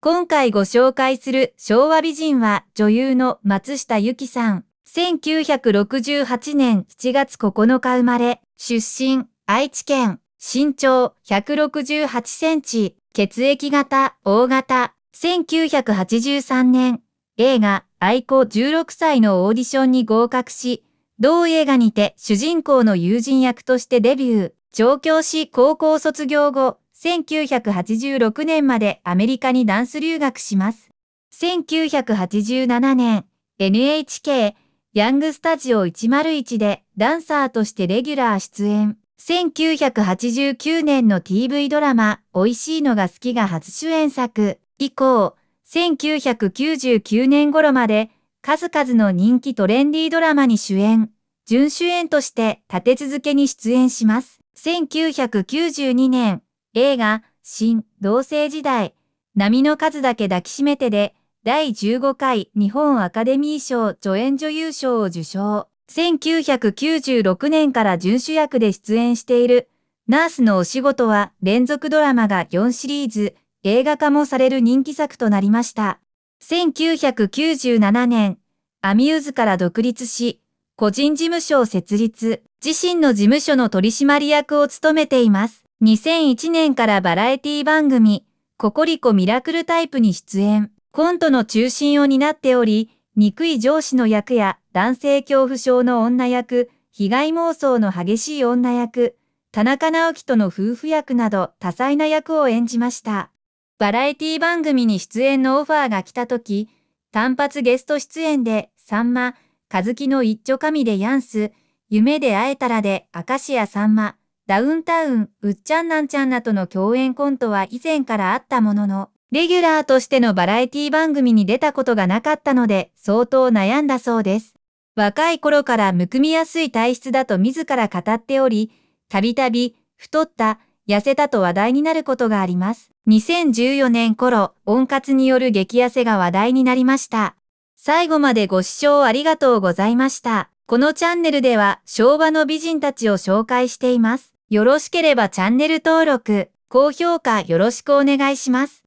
今回ご紹介する昭和美人は女優の松下由紀さん。1968年7月9日生まれ、出身、愛知県、身長168センチ、血液型、大型、1983年、映画、愛子16歳のオーディションに合格し、同映画にて主人公の友人役としてデビュー、上京し高校卒業後、1986年までアメリカにダンス留学します。1987年、NHK ヤングスタジオ101でダンサーとしてレギュラー出演。1989年の TV ドラマ、美味しいのが好きが初主演作。以降、1999年頃まで数々の人気トレンディードラマに主演、準主演として立て続けに出演します。1992年、映画、新、同性時代、波の数だけ抱きしめてで、第15回日本アカデミー賞助演女優賞を受賞。1996年から準主役で出演している、ナースのお仕事は連続ドラマが4シリーズ、映画化もされる人気作となりました。1997年、アミューズから独立し、個人事務所を設立、自身の事務所の取締役を務めています。2001年からバラエティ番組、ココリコミラクルタイプに出演、コントの中心を担っており、憎い上司の役や男性恐怖症の女役、被害妄想の激しい女役、田中直樹との夫婦役など多彩な役を演じました。バラエティ番組に出演のオファーが来た時、単発ゲスト出演で、さんま、かずきの一丁神でヤンス、夢で会えたらで、明石家さんま、ダウンタウン、うっちゃんなんちゃんらとの共演コントは以前からあったものの、レギュラーとしてのバラエティ番組に出たことがなかったので、相当悩んだそうです。若い頃からむくみやすい体質だと自ら語っており、たびたび、太った、痩せたと話題になることがあります。2014年頃、温活による激痩せが話題になりました。最後までご視聴ありがとうございました。このチャンネルでは、昭和の美人たちを紹介しています。よろしければチャンネル登録、高評価よろしくお願いします。